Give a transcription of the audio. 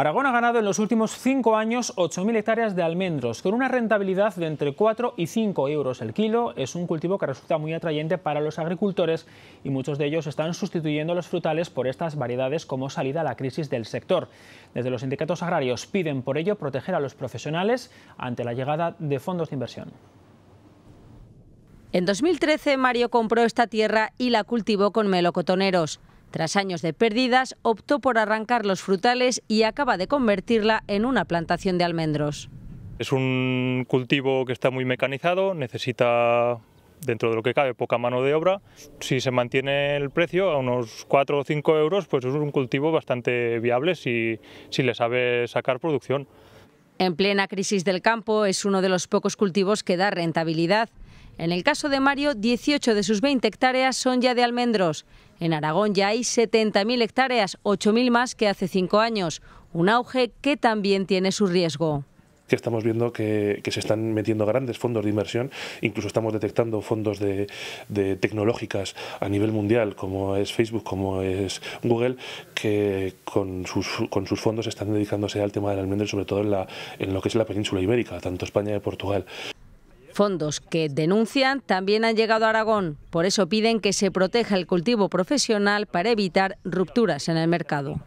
Aragón ha ganado en los últimos cinco años 8.000 hectáreas de almendros, con una rentabilidad de entre 4 y 5 euros el kilo. Es un cultivo que resulta muy atrayente para los agricultores y muchos de ellos están sustituyendo los frutales por estas variedades como salida a la crisis del sector. Desde los sindicatos agrarios piden por ello proteger a los profesionales ante la llegada de fondos de inversión. En 2013 Mario compró esta tierra y la cultivó con melocotoneros. Tras años de pérdidas, optó por arrancar los frutales y acaba de convertirla en una plantación de almendros. Es un cultivo que está muy mecanizado, necesita dentro de lo que cabe poca mano de obra. Si se mantiene el precio a unos 4 o 5 euros, pues es un cultivo bastante viable si, si le sabe sacar producción. En plena crisis del campo es uno de los pocos cultivos que da rentabilidad en el caso de Mario, 18 de sus 20 hectáreas son ya de almendros. En Aragón ya hay 70.000 hectáreas, 8.000 más que hace cinco años. Un auge que también tiene su riesgo estamos viendo que, se están metiendo grandes fondos de inversión, incluso estamos detectando fondos de, tecnológicas a nivel mundial, como es Facebook, como es Google, que con sus, fondos están dedicándose al tema del almendro, sobre todo en, en lo que es la península ibérica, tanto España y Portugal. Fondos que denuncian también han llegado a Aragón. Por eso piden que se proteja el cultivo profesional para evitar rupturas en el mercado.